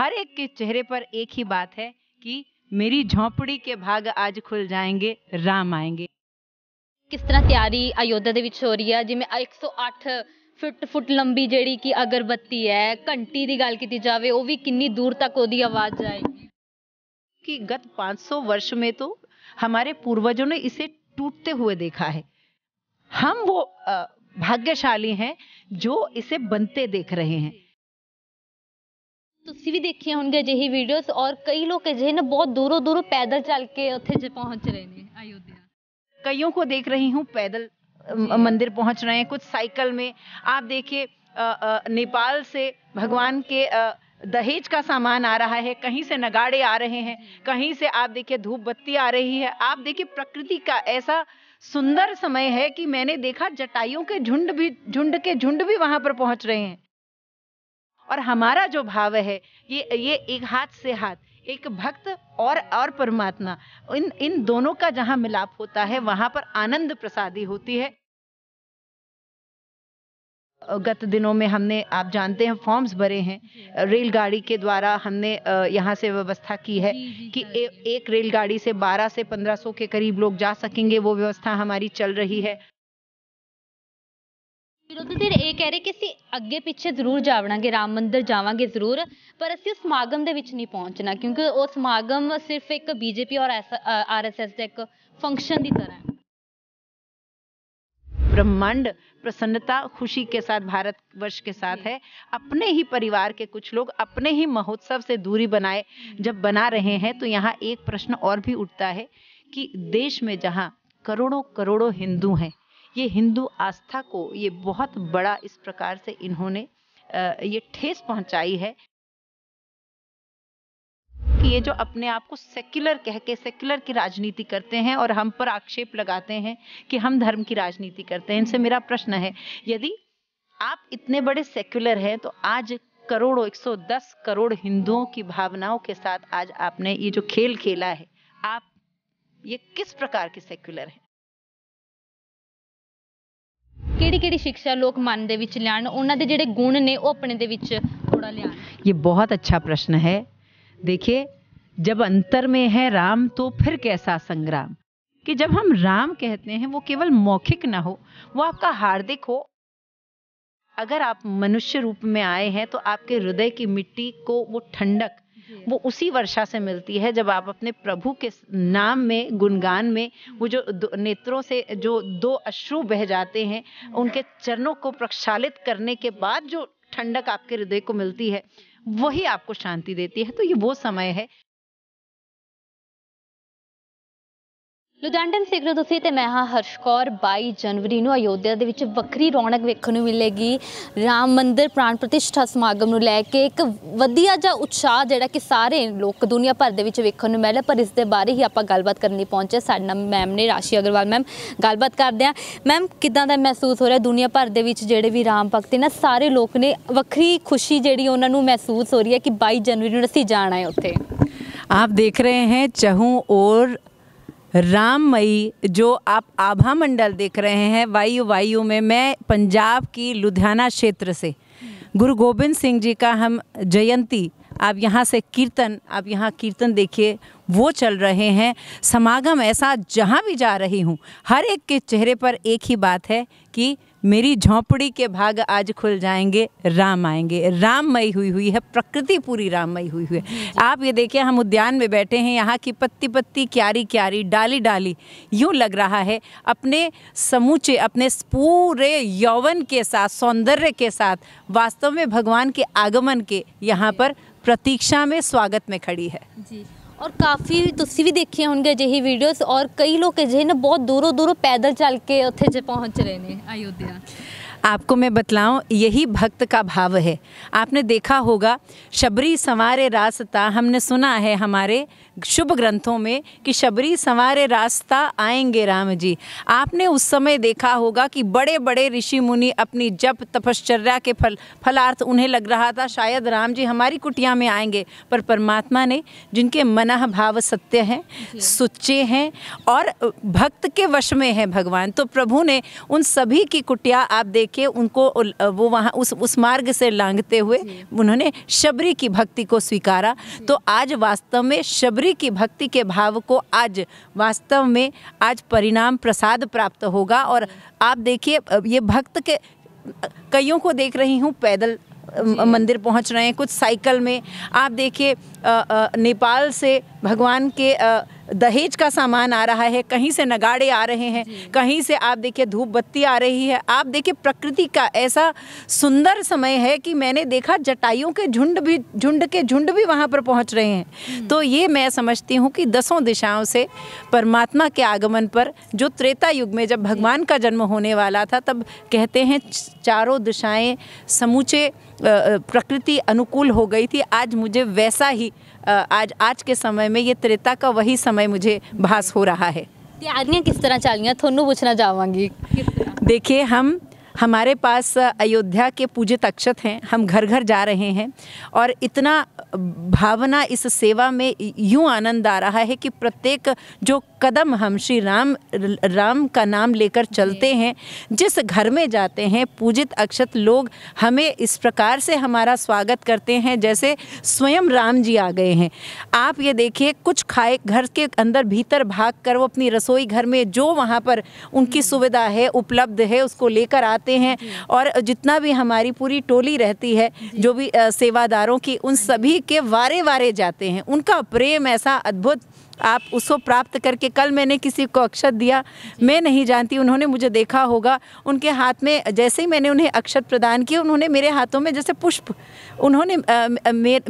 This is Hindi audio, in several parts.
हर एक के चेहरे पर एक ही बात है कि मेरी झोंपड़ी के भाग आज खुल जाएंगे राम आएंगे तरह तैयारी अयोध्या के हो रही है ਰਹੀ एक सौ अठ फुट फुट लंबी ਜਿਹੜੀ की अगरबत्ती है घंटी की गल की जाए वह भी कि दूर तक वो आवाज ਜਾਏਗੀ कि गत 500 वर्ष में तो हमारे पूर्वजों ने इसे टूटते हुए देखा है हम वो भाग्यशाली हैं जो इसे बनते देख रहे हैं ਤੁਸੀਂ ਵੀ ਦੇਖੀਆਂ ਹੋਣਗੀਆਂ ਅਜਿਹੀ ਵੀਡੀਓਜ਼ ਔਰ ਕਈ ਲੋਕ ਅਜਿਹੇ ਨੇ ਬਹੁਤ ਦੂਰੋਂ ਦੂਰੋਂ ਪੈਦਲ ਚੱਲ ਕੇ ਉੱਥੇ ਜੇ ਪਹੁੰਚ ਰਹੇ ਨੇ अयोध्या कईयों को देख रही हूँ पैदल मंदिर पहुंच रहे हैं कुछ साइकिल में आप देखिए नेपाल से भगवान के दहेज का सामान आ रहा है कहीं से नगाड़े आ रहे हैं कहीं से आप देखिए धूप बत्ती आ रही है आप देखिए प्रकृति का ऐसा सुंदर समय है कि मैंने देखा जटाइयों के झुंड भी झुंड के झुंड भी वहां पर पहुंच रहे हैं और हमारा जो भाव है ये ये एक हाथ से हाथ एक भक्त और और परमात्मा इन इन दोनों का जहाँ मिलाप होता है वहाँ पर आनंद प्रसादी होती है गत दिनों में हमने आप जानते हैं फॉर्म्स भरे हैं रेलगाड़ी के द्वारा हमने यहाँ से व्यवस्था की है कि ए, एक रेलगाड़ी से 12 से 1500 के करीब लोग जा सकेंगे वो व्यवस्था हमारी चल रही है ਵਿਰੋਧੀ ਧਿਰ ਇਹ ਕਹਿ ਰਹੇ ਕਿ ਅਸੀਂ ਅੱਗੇ ਪਿੱਛੇ ਜ਼ਰੂਰ ਜਾਵਣਾਂਗੇ ਰਾਮ ਮੰਦਿਰ ਜਾਵਾਂਗੇ ਜ਼ਰੂਰ ਪਰ समागम ਉਸ ਸਮਾਗਮ ਦੇ ਵਿੱਚ ਨਹੀਂ ਪਹੁੰਚਣਾ ਕਿਉਂਕਿ ਉਹ ਸਮਾਗਮ ਸਿਰਫ ਇੱਕ ਬੀਜੇਪੀ ਔਰ ਆਰਐਸਐਸ ਦਾ ਇੱਕ फंक्शन की तरह ब्रह्मांड प्रसन्नता खुशी के साथ भारत वर्ष के साथ है अपने ही परिवार के कुछ लोग अपने ही महोत्सव से दूरी बनाए हम्म। जब बना रहे हैं तो यहाँ एक प्रश्न और भी उठता है कि देश में जहाँ करोड़ों करोड़ों हिंदू हैं ये हिंदू आस्था को ये बहुत बड़ा इस प्रकार से इन्होंने ये ठेस पहुंचाई है कि ये जो अपने आप को सेक्युलर कह के सेक्युलर की राजनीति करते हैं और हम पर आक्षेप लगाते हैं कि हम धर्म की राजनीति करते हैं इनसे मेरा प्रश्न है यदि आप इतने बड़े सेक्युलर हैं तो आज करोड़ों 110 करोड़ हिंदुओं की भावनाओं के साथ आज आपने ये जो खेल खेला है आप ये किस प्रकार के सेक्युलर हैं ਕਿਹੜੀ ਕਿਹੜੀ लोग मन ਮਨ ਦੇ ਵਿੱਚ ਲਿਆਉਣ ਉਹਨਾਂ ਦੇ ਜਿਹੜੇ ਗੁਣ ਨੇ थोड़ा लिया ये बहुत अच्छा प्रश्न है देखिए जब अंतर में है राम तो फिर कैसा संग्राम कि जब हम राम कहते हैं वो केवल मौखिक ना हो वो आपका हार्दिक हो अगर आप मनुष्य रूप में आए हैं तो आपके हृदय की मिट्टी को वो ठंडक वो उसी वर्षा से मिलती है जब आप अपने प्रभु के नाम में गुणगान में वो जो नेत्रों से जो दो अश्रु बह जाते हैं उनके चरणों को प्रक्षालित करने के बाद जो ठंडक आपके हृदय को मिलती है वही आपको शांति देती है तो ये वो समय है ਦੇ ਸਿਗਰ ਤੁਸੀਂ ਤੇ ਮੈਂ ਹਾਂ ਹਰਸ਼ਕੌਰ 22 ਜਨਵਰੀ ਨੂੰ ਅਯੋਧਿਆ ਦੇ ਵਿੱਚ ਵੱਖਰੀ ਰੌਣਕ ਵੇਖਣ ਨੂੰ ਮਿਲੇਗੀ ਰਾਮ ਮੰਦਿਰ ਪ੍ਰਾਣ ਪ੍ਰਤਿਸ਼ਠਾ ਸਮਾਗਮ ਨੂੰ ਲੈ ਕੇ ਇੱਕ ਵਧੀਆ ਜਿਹਾ ਉਤਸ਼ਾਹ ਜਿਹੜਾ ਕਿ ਸਾਰੇ ਲੋਕ ਦੁਨੀਆ ਭਰ ਦੇ ਵਿੱਚ ਵੇਖਣ ਨੂੰ ਮਿਲਿਆ ਪਰ ਇਸ ਦੇ ਬਾਰੇ ਹੀ ਆਪਾਂ ਗੱਲਬਾਤ ਕਰਨ ਲਈ ਪਹੁੰਚੇ ਸਾਡੇ ਨਾਲ ਮੈਮ ਨੇ ਰਾਸ਼ੀ ਅਗਰਵਾਲ ਮੈਮ ਗੱਲਬਾਤ ਕਰਦੇ ਆ ਮੈਮ ਕਿਦਾਂ ਦਾ ਮਹਿਸੂਸ ਹੋ ਰਿਹਾ ਦੁਨੀਆ ਭਰ ਦੇ ਵਿੱਚ ਜਿਹੜੇ ਵੀ ਰਾਮ ਭਗਤ ਨੇ ਸਾਰੇ ਲੋਕ ਨੇ ਵੱਖਰੀ ਖੁਸ਼ੀ ਜਿਹੜੀ ਉਹਨਾਂ ਨੂੰ ਮਹਿਸੂਸ ਹੋ ਰਹੀ ਹੈ ਕਿ 22 ਜਨਵਰੀ ਨੂੰ ਅਸੀਂ ਜਾਣਾ ਹੈ ਉੱਥੇ ਆਪ ਦੇਖ ਰਹੇ ਹੈ ਚਹੂ ਔਰ राममयी जो आप आभा मंडल देख रहे हैं वायु वायु में मैं पंजाब की लुधियाना क्षेत्र से गुरु गोविंद सिंह जी का हम जयंती आप यहाँ से कीर्तन आप यहाँ कीर्तन देखिए वो चल रहे हैं समागम ऐसा जहाँ भी जा रही हूँ हर एक के चेहरे पर एक ही बात है कि मेरी झोंपड़ी के भाग आज खुल जाएंगे राम आएंगे राममयी हुई हुई है प्रकृति पूरी राममयी हुई हुई है आप ये देखिए हम उद्यान में बैठे हैं यहाँ की पत्ती पत्ती क्यारी क्यारी डाली डाली यूँ लग रहा है अपने समूचे अपने पूरे यौवन के साथ सौंदर्य के साथ वास्तव में भगवान के आगमन के यहाँ पर प्रतीक्षा में स्वागत में खड़ी है जी और काफ़ी तुम भी देखी होंगे अजि वीडियोस और कई लोग अजे ने बहुत दूरों दूरों पैदल चल के उ पहुँच रहे हैं अयोध्या आपको मैं बतलाऊं यही भक्त का भाव है आपने देखा होगा शबरी संवारे रास्ता हमने सुना है हमारे शुभ ग्रंथों में कि शबरी संवारे रास्ता आएंगे राम जी आपने उस समय देखा होगा कि बड़े बड़े ऋषि मुनि अपनी जप तपश्चर्या के फल फलार्थ उन्हें लग रहा था शायद राम जी हमारी कुटिया में आएंगे पर परमात्मा ने जिनके मना भाव सत्य हैं सुच्चे हैं और भक्त के वश में हैं भगवान तो प्रभु ने उन सभी की कुटिया आप देखिए उनको वो वहाँ उस उस मार्ग से लांगते हुए उन्होंने शबरी की भक्ति को स्वीकारा तो आज वास्तव में शबरी उन्हीं की भक्ति के भाव को आज वास्तव में आज परिणाम प्रसाद प्राप्त होगा और आप देखिए ये भक्त के कईयों को देख रही हूँ पैदल मंदिर पहुंच रहे हैं कुछ साइकिल में आप देखिए नेपाल से भगवान के दहेज का सामान आ रहा है कहीं से नगाड़े आ रहे हैं कहीं से आप देखिए धूप बत्ती आ रही है आप देखिए प्रकृति का ऐसा सुंदर समय है कि मैंने देखा जटाइयों के झुंड भी झुंड के झुंड भी वहाँ पर पहुँच रहे हैं हम्म। तो ये मैं समझती हूँ कि दसों दिशाओं से परमात्मा के आगमन पर जो त्रेता युग में जब भगवान का जन्म होने वाला था तब कहते हैं चारों दिशाएँ समूचे प्रकृति अनुकूल हो गई थी आज मुझे वैसा ही आज आज के समय में ये त्रेता का वही समय मुझे भास हो रहा है तैयारियाँ किस तरह चल थोनू पूछना चाहवागी देखिए हम हमारे पास अयोध्या के पूजित अक्षत हैं हम घर घर जा रहे हैं और इतना भावना इस सेवा में यूँ आनंद आ रहा है कि प्रत्येक जो कदम हम श्री राम राम का नाम लेकर चलते हैं जिस घर में जाते हैं पूजित अक्षत लोग हमें इस प्रकार से हमारा स्वागत करते हैं जैसे स्वयं राम जी आ गए हैं आप ये देखिए कुछ खाए घर के अंदर भीतर भाग कर वो अपनी रसोई घर में जो वहाँ पर उनकी हम्म। सुविधा है उपलब्ध है उसको लेकर आ आते हैं और जितना भी हमारी पूरी टोली रहती है जो भी सेवादारों की उन सभी के वारे वारे जाते हैं उनका प्रेम ऐसा अद्भुत आप उसको प्राप्त करके कल मैंने किसी को अक्षत दिया मैं नहीं जानती उन्होंने मुझे देखा होगा उनके हाथ में जैसे ही मैंने उन्हें अक्षत प्रदान किया उन्होंने मेरे हाथों में जैसे पुष्प उन्होंने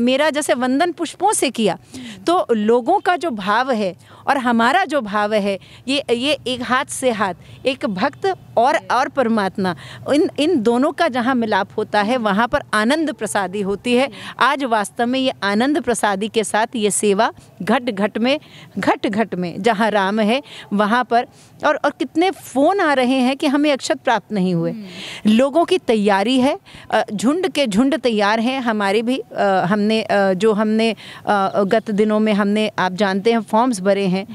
मेरा जैसे वंदन पुष्पों से किया तो लोगों का जो भाव है और हमारा जो भाव है ये ये एक हाथ से हाथ एक भक्त और और परमात्मा इन इन दोनों का जहाँ मिलाप होता है वहाँ पर आनंद प्रसादी होती है आज वास्तव में ये आनंद प्रसादी के साथ ये सेवा घट घट में घट घट में जहाँ राम है वहाँ पर और और कितने फ़ोन आ रहे हैं कि हमें अक्षत प्राप्त नहीं हुए हम्म। लोगों की तैयारी है झुंड के झुंड तैयार हैं हमारे भी हमने जो हमने गत दिनों में हमने आप जानते हैं फॉर्म्स भरे हैं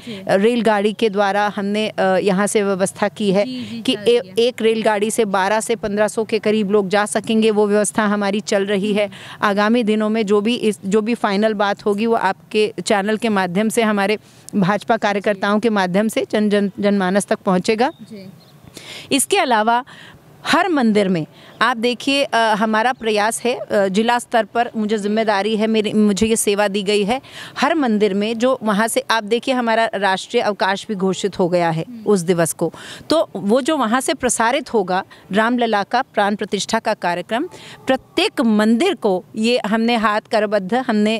रेलगाड़ी के द्वारा हमने यहाँ से व्यवस्था की है कि ए, एक रेलगाड़ी से 12 से 1500 के करीब लोग जा सकेंगे वो व्यवस्था हमारी चल रही है हम्म। आगामी दिनों में जो भी इस जो भी फाइनल बात होगी वो आपके चैनल के माध्यम से हमारे भाजपा कार्यकर्ताओं के माध्यम से जन जन जनमानस जनमानस तक पहुँचेगा इसके अलावा हर मंदिर में आप देखिए हमारा प्रयास है जिला स्तर पर मुझे जिम्मेदारी है मेरी मुझे ये सेवा दी गई है हर मंदिर में जो वहाँ से आप देखिए हमारा राष्ट्रीय अवकाश भी घोषित हो गया है हम्म। उस दिवस को तो वो जो वहाँ से प्रसारित होगा रामलला का प्राण प्रतिष्ठा का कार्यक्रम प्रत्येक मंदिर को ये हमने हाथ करबद्ध हमने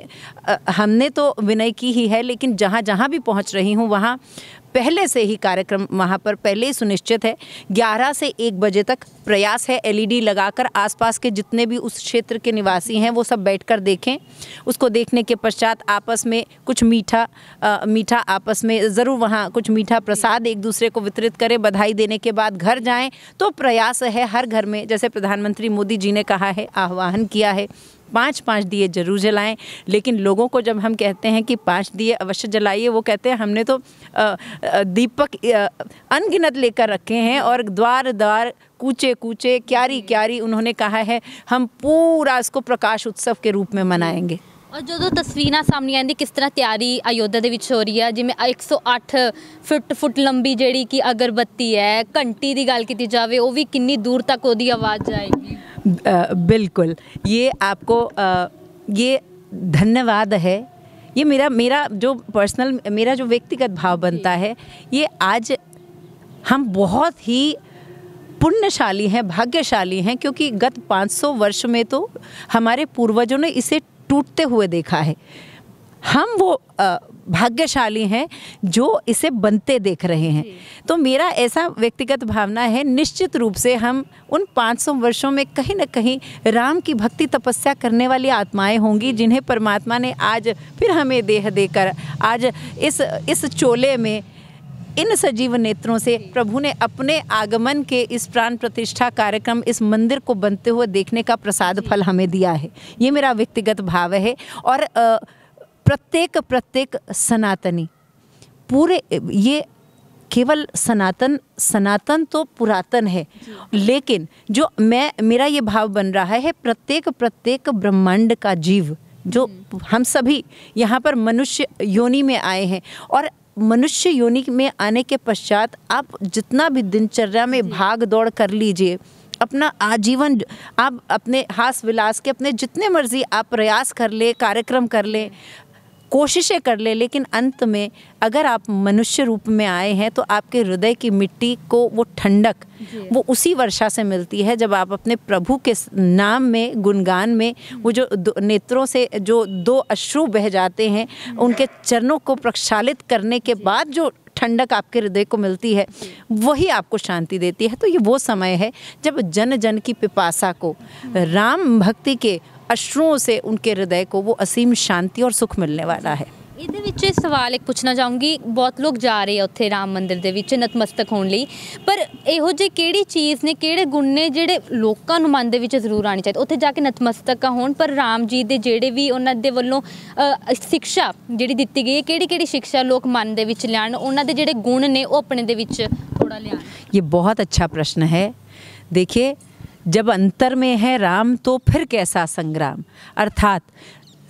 हमने तो विनय की ही है लेकिन जहाँ जहाँ भी पहुँच रही हूँ वहाँ पहले से ही कार्यक्रम वहाँ पर पहले ही सुनिश्चित है ग्यारह से एक बजे तक प्रयास है एलईडी e लगाकर आसपास के जितने भी उस क्षेत्र के निवासी हैं वो सब बैठकर देखें उसको देखने के पश्चात आपस में कुछ मीठा आ, मीठा आपस में ज़रूर वहाँ कुछ मीठा प्रसाद एक दूसरे को वितरित करें बधाई देने के बाद घर जाएं तो प्रयास है हर घर में जैसे प्रधानमंत्री मोदी जी ने कहा है आह्वान किया है पाँच पाँच दिए जरूर जलाएं लेकिन लोगों को जब हम कहते हैं कि पाँच दिए अवश्य जलाइए वो कहते हैं हमने तो दीपक अनगिनत लेकर रखे हैं और द्वार द्वार कूचे कूचे क्यारी क्यारी उन्होंने कहा है हम पूरा इसको प्रकाश उत्सव के रूप में मनाएंगे और जो ਔਰ तस्वीर सामने आती किस तरह तैयारी अयोध्या के हो रही है जिमें एक सौ अठ फुट फुट लंबी जी कि अगरबत्ती है घंटी की गल की जाए वह भी कि दूर तक वो आवाज़ आएगी बिल्कुल ये आपको ये धन्यवाद है ये मेरा मेरा जो पर्सनल मेरा जो व्यक्तिगत भाव बनता है ये आज हम बहुत ही पुण्यशाली हैं भाग्यशाली हैं क्योंकि गत 500 वर्ष में तो हमारे पूर्वजों ने इसे टूटते हुए देखा है हम वो भाग्यशाली हैं जो इसे बनते देख रहे हैं तो मेरा ऐसा व्यक्तिगत भावना है निश्चित रूप से हम उन 500 वर्षों में कहीं ना कहीं राम की भक्ति तपस्या करने वाली आत्माएं होंगी जिन्हें परमात्मा ने आज फिर हमें देह देकर आज इस इस चोले में इन सजीव नेत्रों से प्रभु ने अपने आगमन के इस प्राण प्रतिष्ठा कार्यक्रम इस मंदिर को बनते हुए देखने का प्रसाद फल हमें दिया है ये मेरा व्यक्तिगत भाव है और प्रत्येक प्रत्येक सनातनी पूरे ये केवल सनातन सनातन तो पुरातन है लेकिन जो मैं मेरा ये भाव बन रहा है प्रत्येक प्रत्येक ब्रह्मांड का जीव जो हम सभी यहाँ पर मनुष्य योनि में आए हैं और मनुष्य योनि में आने के पश्चात आप जितना भी दिनचर्या में भाग दौड़ कर लीजिए अपना आजीवन आप अपने हास विलास के अपने जितने मर्जी आप प्रयास कर ले कार्यक्रम कर ले कोशिशें कर ले लेकिन अंत में अगर आप मनुष्य रूप में आए हैं तो आपके हृदय की मिट्टी को वो ठंडक वो उसी वर्षा से मिलती है जब आप अपने प्रभु के नाम में गुणगान में वो जो नेत्रों से जो दो अश्रु बह जाते हैं उनके चरणों को प्रक्षालित करने के बाद जो ठंडक आपके हृदय को मिलती है वही आपको शांति देती है तो ये वो समय है जब जन जन की पिपासा को राम भक्ति के अश्रुओं से उनके हृदय को वो असीम शांति और सुख मिलने वाला है ਇਹਦੇ ਵਿੱਚ ਸਵਾਲ ਇੱਕ ਪੁੱਛਣਾ ਚਾਹੂੰਗੀ ਬਹੁਤ ਲੋਕ ਜਾ ਰਹੇ ਆ ਉੱਥੇ ਰਾਮ ਮੰਦਿਰ ਦੇ ਵਿੱਚ ਨਤਮਸਤਕ ਹੋਣ ਲਈ ਪਰ ਇਹੋ ਜੇ ਕਿਹੜੀ ਚੀਜ਼ ਨੇ ਕਿਹੜੇ ਗੁਣ ਨੇ ਜਿਹੜੇ ਲੋਕਾਂ ਨੂੰ ਮਨ ਦੇ ਵਿੱਚ ਜ਼ਰੂਰ ਆਣੀ ਚਾਹੀਦੀ ਉੱਥੇ ਜਾ ਕੇ ਨਤਮਸਤਕ ਹੋਣ ਪਰ ਰਾਮ ਜੀ ਦੇ ਜਿਹੜੇ ਵੀ ਉਹਨਾਂ ਦੇ ਵੱਲੋਂ ਸਿੱਖਿਆ ਜਿਹੜੀ ਦਿੱਤੀ ਗਈ ਹੈ ਕਿਹੜੀ ਕਿਹੜੀ ਸਿੱਖਿਆ ਲੋਕ ਮਨ ਦੇ ਵਿੱਚ ਲੈਣ ਉਹਨਾਂ ਦੇ ਜਿਹੜੇ ਗੁਣ ਨੇ ਉਹ ਆਪਣੇ ਦੇ ਵਿੱਚ ਥੋੜਾ ਲਿਆਣ ਇਹ ਬਹੁਤ ਅੱਛਾ ਪ੍ਰਸ਼ਨ ਹੈ ਦੇਖਿਏ ਜਬ ਅੰਤਰ ਮੇ ਹੈ ਰਾਮ ਤੋ ਫਿਰ ਕੈਸਾ ਸੰਗਰਾਮ ਅਰਥਾਤ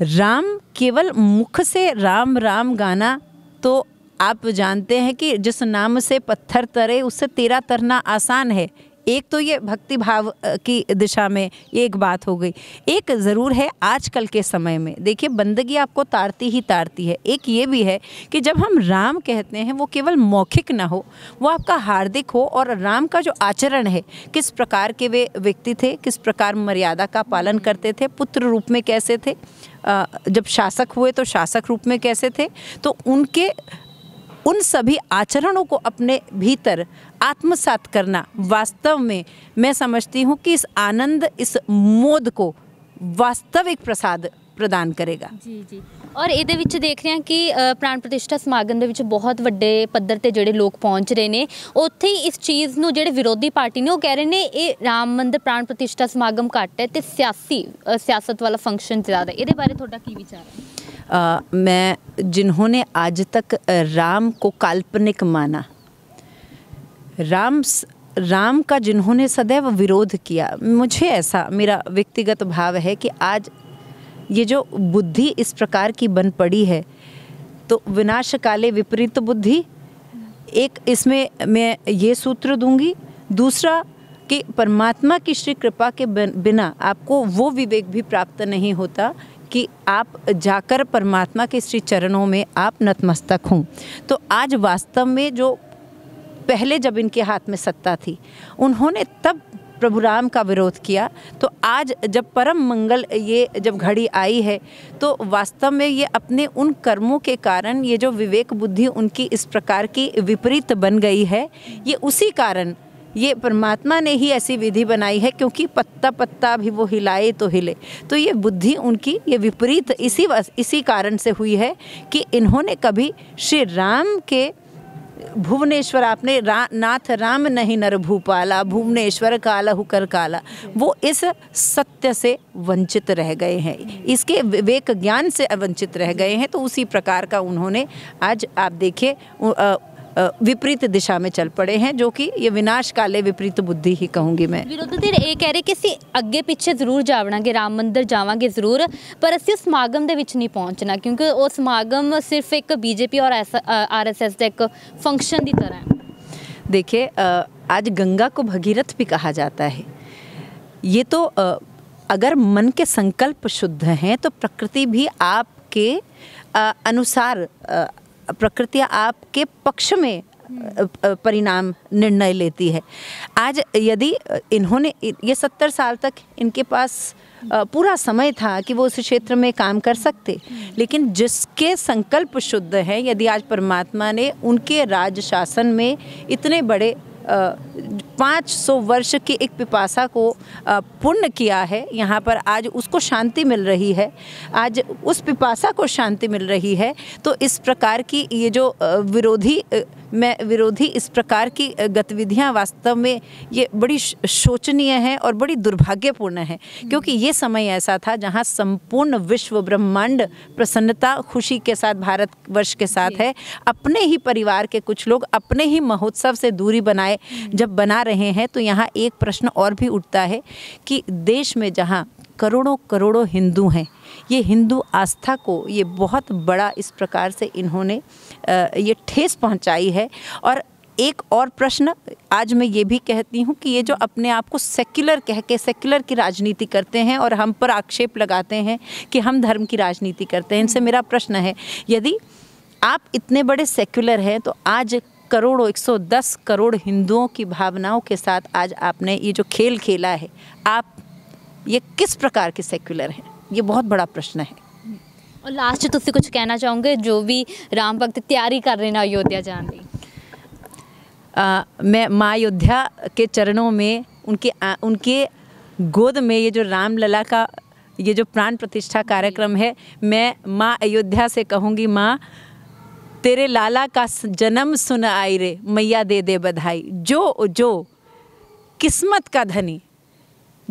राम केवल मुख से राम राम गाना तो आप जानते हैं कि जिस नाम से पत्थर तरे उससे तेरा तरना आसान है एक तो ये भक्ति भाव की दिशा में एक बात हो गई एक ज़रूर है आजकल के समय में देखिए बंदगी आपको तारती ही तारती है एक ये भी है कि जब हम राम कहते हैं वो केवल मौखिक ना हो वो आपका हार्दिक हो और राम का जो आचरण है किस प्रकार के वे व्यक्ति थे किस प्रकार मर्यादा का पालन करते थे पुत्र रूप में कैसे थे जब शासक हुए तो शासक रूप में कैसे थे तो उनके उन सभी आचरणों को अपने भीतर आत्मसात करना वास्तव में मैं समझती हूँ कि इस आनंद इस मोद को वास्तविक प्रसाद ਪ੍ਰਦਾਨ ਕਰੇਗਾ ਜੀ ਜੀ ਔਰ ਇਹਦੇ ਵਿੱਚ ਦੇਖ ਰਹੇ ਹਾਂ ਕਿ ਪ੍ਰਾਣ ਪ੍ਰਤਿਸ਼ਠਾ ਸਮਾਗਮ ਦੇ ਵਿੱਚ ਬਹੁਤ ਵੱਡੇ ਪੱਧਰ ਤੇ ਜਿਹੜੇ ਲੋਕ ਪਹੁੰਚ ਰਹੇ ਨੇ ਉੱਥੇ ਹੀ ਇਸ ਚੀਜ਼ ਨੂੰ ਜਿਹੜੇ ਵਿਰੋਧੀ ਪਾਰਟੀ ਨੇ ਉਹ ਕਹਿ ਰਹੇ ਨੇ ਇਹ ਰਾਮ ਮੰਦਿਰ ਪ੍ਰਾਣ ਪ੍ਰਤਿਸ਼ਠਾ ਸਮਾਗਮ ਘੱਟ ਹੈ ਤੇ ਸਿਆਸੀ ਸਿਆਸਤ ਵਾਲਾ ਫੰਕਸ਼ਨ ਜ਼ਿਆਦਾ ਹੈ ਇਹਦੇ ਬਾਰੇ ਤੁਹਾਡਾ ਕੀ ਵਿਚਾਰ ਹੈ मैं जिन्होंने आज तक राम को काल्पनिक माना राम राम का जिन्होंने सदैव विरोध किया मुझे ऐसा मेरा व्यक्तिगत भाव है कि आज ये जो बुद्धि इस प्रकार की बन पड़ी है तो विनाश काले विपरीत बुद्धि एक इसमें मैं ये सूत्र दूंगी दूसरा कि परमात्मा की श्री कृपा के बिना आपको वो विवेक भी प्राप्त नहीं होता कि आप जाकर परमात्मा के श्री चरणों में आप नतमस्तक हों तो आज वास्तव में जो पहले जब इनके हाथ में सत्ता थी उन्होंने तब प्रभु राम का विरोध किया तो आज जब परम मंगल ये जब घड़ी आई है तो वास्तव में ये अपने उन कर्मों के कारण ये जो विवेक बुद्धि उनकी इस प्रकार की विपरीत बन गई है ये उसी कारण ये परमात्मा ने ही ऐसी विधि बनाई है क्योंकि पत्ता पत्ता भी वो हिलाए तो हिले तो ये बुद्धि उनकी ये विपरीत इसी इसी कारण से हुई है कि इन्होंने कभी श्री राम के भुवनेश्वर आपने रा, नाथ राम नहीं नर भूपाला भुवनेश्वर काला हुकर काला वो इस सत्य से वंचित रह गए हैं इसके विवेक ज्ञान से वंचित रह गए हैं तो उसी प्रकार का उन्होंने आज आप देखिए विपरीत दिशा में चल पड़े हैं जो कि ये विनाश काले विपरीत बुद्धि ही कहूंगी मैं विरोधी ये कह रहे कि असं अगे पिछे जरूर जावना राम मंदिर जावे जरूर पर असं समागम के नहीं पहुँचना क्योंकि वह समागम सिर्फ एक बीजेपी और एस आर एस एस का एक फंक्शन की तरह देखिए आज गंगा को भगीरथ भी कहा जाता है ये तो अगर मन के संकल्प शुद्ध हैं तो प्रकृति भी आपके अनुसार प्रकृति आपके पक्ष में परिणाम निर्णय लेती है आज यदि इन्होंने ये सत्तर साल तक इनके पास पूरा समय था कि वो उस क्षेत्र में काम कर सकते लेकिन जिसके संकल्प शुद्ध हैं यदि आज परमात्मा ने उनके राज शासन में इतने बड़े पाँच सौ वर्ष की एक पिपासा को पूर्ण किया है यहाँ पर आज उसको शांति मिल रही है आज उस पिपासा को शांति मिल रही है तो इस प्रकार की ये जो विरोधी मैं विरोधी इस प्रकार की गतिविधियां वास्तव में ये बड़ी शोचनीय है और बड़ी दुर्भाग्यपूर्ण है हम्म। क्योंकि ये समय ऐसा था जहां संपूर्ण विश्व ब्रह्मांड प्रसन्नता खुशी के साथ भारतवर्ष के साथ है अपने ही परिवार के कुछ लोग अपने ही महोत्सव से दूरी बनाए हम्म। जब बना रहे हैं तो यहाँ एक प्रश्न और भी उठता है कि देश में जहाँ करोड़ों करोड़ों हिंदू हैं ये हिंदू आस्था को ये बहुत बड़ा इस प्रकार से इन्होंने ये ठेस पहुंचाई है और एक और प्रश्न आज मैं ये भी कहती हूँ कि ये जो अपने आप को सेक्युलर कह के सेक्युलर की राजनीति करते हैं और हम पर आक्षेप लगाते हैं कि हम धर्म की राजनीति करते हैं इनसे मेरा प्रश्न है यदि आप इतने बड़े सेक्युलर हैं तो आज करोड़ों 110 करोड़ हिंदुओं की भावनाओं के साथ आज आपने ये जो खेल खेला है आप ये किस प्रकार के सेक्युलर हैं ये बहुत बड़ा प्रश्न है और लास्ट 'ਚ कुछ कहना ਕਹਿਣਾ जो भी राम भक्त तैयारी कर रहे ਰਹੇ अयोध्या ਅਯੋਧਿया जाने की मैं माँ अयोध्या के चरणों में उनके आ, उनके गोद में ये जो रामलला का ये जो प्राण प्रतिष्ठा कार्यक्रम है मैं माँ अयोध्या से कहूँगी माँ तेरे लाला का जन्म सुन आई रे मैया दे दे बधाई जो जो किस्मत का धनी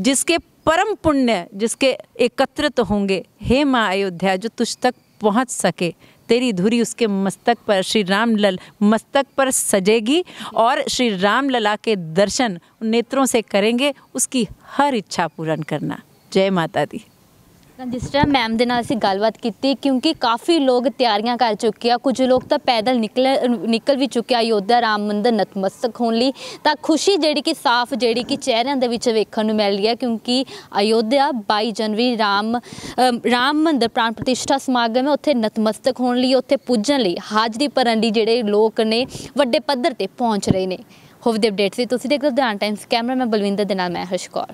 जिसके परम पुण्य जिसके एकत्रित होंगे हे माँ अयोध्या जो तुझ तक पहुँच सके तेरी धुरी उसके मस्तक पर श्री राम लल मस्तक पर सजेगी और श्री राम लला के दर्शन नेत्रों से करेंगे उसकी हर इच्छा पूर्ण करना जय माता दी ਜਿਸ ਤਰ੍ਹਾਂ ਮੈਮ ਦੇ ਨਾਲ ਅਸੀਂ ਗੱਲਬਾਤ ਕੀਤੀ ਕਿਉਂਕਿ ਕਾਫੀ ਲੋਕ ਤਿਆਰੀਆਂ ਕਰ ਚੁੱਕੇ ਆ ਕੁਝ ਲੋਕ ਤਾਂ ਪੈਦਲ ਨਿਕਲ ਨਿਕਲ ਵੀ ਚੁੱਕੇ ਆ ਯੋਧਾ ਰਾਮ ਮੰਦਰ ਨਤਮਸਤਕ ਹੋਣ ਲਈ ਤਾਂ ਖੁਸ਼ੀ ਜਿਹੜੀ ਕਿ ਸਾਫ਼ ਜਿਹੜੀ ਕਿ ਚਿਹਰਿਆਂ ਦੇ ਵਿੱਚ ਵੇਖਣ ਨੂੰ ਮਿਲ ਰਹੀ ਹੈ ਕਿਉਂਕਿ ਅਯੋਧਿਆ 22 ਜਨਵਰੀ ਰਾਮ ਰਾਮ ਮੰਦਰ ਪ੍ਰਾਣ ਪ੍ਰਤਿਸ਼ਠਾ ਸਮਾਗਮ ਹੈ ਉੱਥੇ ਨਤਮਸਤਕ ਹੋਣ ਲਈ ਉੱਥੇ ਪੁੱਜਣ ਲਈ ਹਾਜ਼ਰੀ ਭਰਨ ਲਈ ਜਿਹੜੇ ਲੋਕ ਨੇ ਵੱਡੇ ਪੱਧਰ ਤੇ ਪਹੁੰਚ ਰਹੇ ਨੇ ਹੋਵ ਦੇ ਅਪਡੇਟਸ ਤੁਸੀਂ ਦੇਖਦੇ ਹੋ ਧਿਆਨ ਟਾਈਮਸ ਕੈਮਰਾਮੈਨ ਬਲਵਿੰਦਰ ਦੇ ਨਾਲ ਮੈਂ ਹਰਸ਼ਕੌਰ